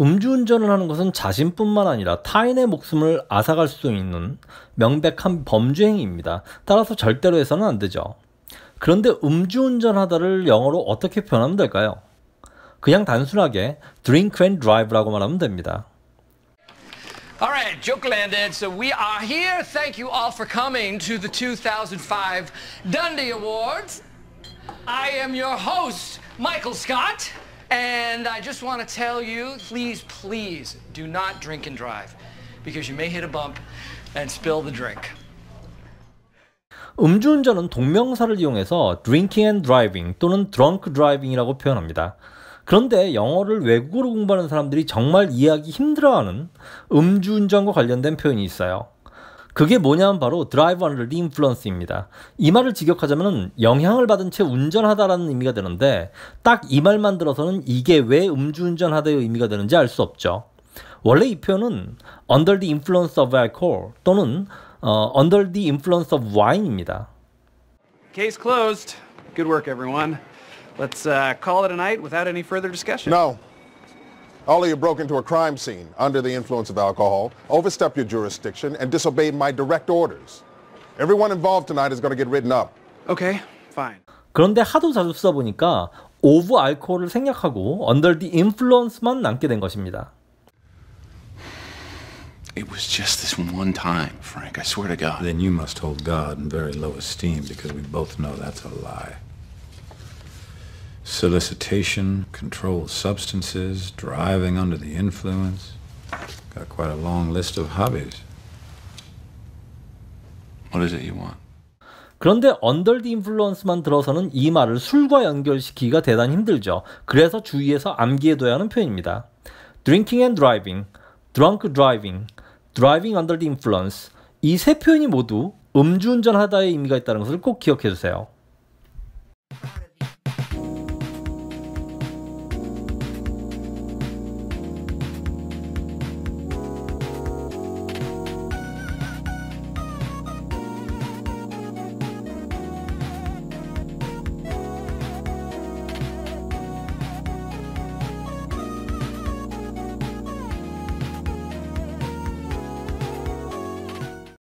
음주운전을 하는 것은 자신뿐만 아니라 타인의 목숨을 앗아갈 수 있는 명백한 범죄 행위입니다. 따라서 절대로 해서는 안 되죠. 그런데 음주운전하다를 영어로 어떻게 표현하면 될까요? 그냥 단순하게 drink and drive라고 말하면 됩니다. Alright, joke landed. So we are here. Thank you all for coming to the 2005 Dundee Awards. I am your host, Michael Scott. And I just want to tell you, please, please do not drink and drive because you may hit a bump and spill the drink. 음주운전은 동명사를 이용해서 drinking and driving 또는 drunk driving이라고 표현합니다. 그런데 영어를 외국어로 공부하는 사람들이 정말 이해하기 힘들어하는 음주운전과 관련된 표현이 있어요. 그게 뭐냐면 바로 드라이브 언더 리인플루언스입니다. 이 말을 직역하자면 영향을 받은 채 운전하다라는 의미가 되는데 딱 이 말만 들어서는 이게 왜 음주운전하다의 의미가 되는지 알 수 없죠. 원래 이 표현은 under the influence of alcohol 또는 어, under the influence of wine입니다. Case closed. Good work everyone. Let's uh, call it a night without any further discussion. No. Ollie, you broke into a crime scene under the influence of alcohol, overstepped your jurisdiction, and disobeyed my direct orders. Everyone involved tonight is going to get written up. Okay, fine. 그런데 하도 자주 쓰다 보니까 오브 알코올을 생략하고 under the influence만 남게 된 것입니다. It was just this one time, Frank. I swear to God. Then you must hold God in very low esteem because we both know that's a lie. solicitation, controlled substances, driving under the influence. Got quite a long list of hobbies. What is it you want? 그런데 언덜 디 인플루언스만 들어서는 이 말을 술과 연결시키기가 대단히 힘들죠. 그래서 주의해서 암기해둬야 하는 표현입니다. drinking and driving, drunk driving, driving under the influence 이 세 표현이 모두 음주운전하다의 의미가 있다는 것을 꼭 기억해 주세요.